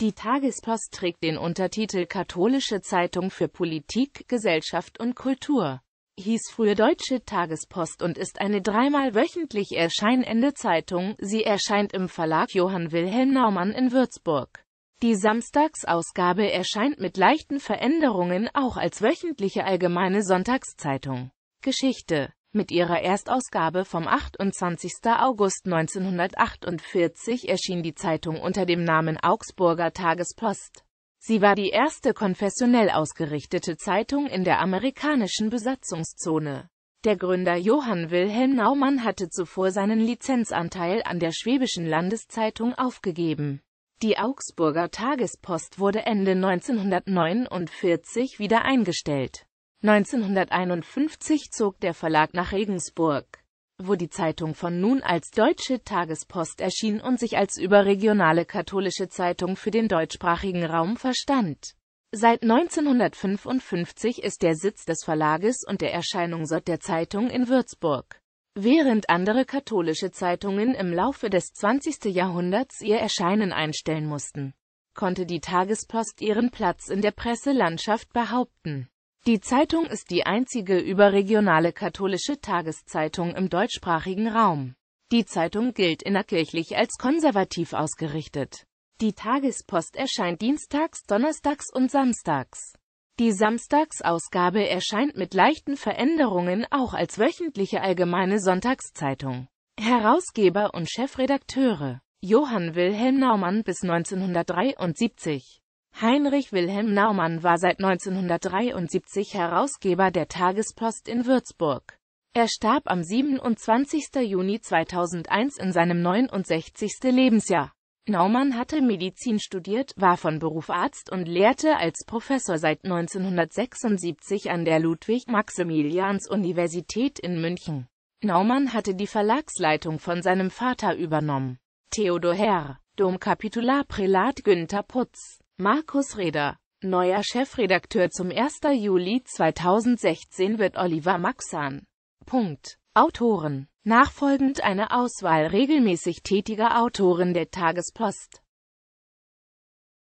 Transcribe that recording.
Die Tagespost trägt den Untertitel Katholische Zeitung für Politik, Gesellschaft und Kultur. Hieß früher Deutsche Tagespost und ist eine dreimal wöchentlich erscheinende Zeitung. Sie erscheint im Verlag Johann Wilhelm Naumann in Würzburg. Die Samstagsausgabe erscheint mit leichten Veränderungen auch als wöchentliche allgemeine Sonntagszeitung. Geschichte mit ihrer Erstausgabe vom 28. August 1948 erschien die Zeitung unter dem Namen Augsburger Tagespost. Sie war die erste konfessionell ausgerichtete Zeitung in der amerikanischen Besatzungszone. Der Gründer Johann Wilhelm Naumann hatte zuvor seinen Lizenzanteil an der Schwäbischen Landeszeitung aufgegeben. Die Augsburger Tagespost wurde Ende 1949 wieder eingestellt. 1951 zog der Verlag nach Regensburg, wo die Zeitung von nun als Deutsche Tagespost erschien und sich als überregionale katholische Zeitung für den deutschsprachigen Raum verstand. Seit 1955 ist der Sitz des Verlages und der Erscheinungsort der Zeitung in Würzburg. Während andere katholische Zeitungen im Laufe des 20. Jahrhunderts ihr Erscheinen einstellen mussten, konnte die Tagespost ihren Platz in der Presselandschaft behaupten. Die Zeitung ist die einzige überregionale katholische Tageszeitung im deutschsprachigen Raum. Die Zeitung gilt innerkirchlich als konservativ ausgerichtet. Die Tagespost erscheint dienstags, donnerstags und samstags. Die Samstagsausgabe erscheint mit leichten Veränderungen auch als wöchentliche allgemeine Sonntagszeitung. Herausgeber und Chefredakteure Johann Wilhelm Naumann bis 1973 Heinrich Wilhelm Naumann war seit 1973 Herausgeber der Tagespost in Würzburg. Er starb am 27. Juni 2001 in seinem 69. Lebensjahr. Naumann hatte Medizin studiert, war von Beruf Arzt und lehrte als Professor seit 1976 an der Ludwig-Maximilians-Universität in München. Naumann hatte die Verlagsleitung von seinem Vater übernommen, Theodor Herr, Domkapitularprälat Günther Putz. Markus Reder Neuer Chefredakteur zum 1. Juli 2016 wird Oliver Maxan. Punkt. Autoren. Nachfolgend eine Auswahl regelmäßig tätiger Autoren der Tagespost.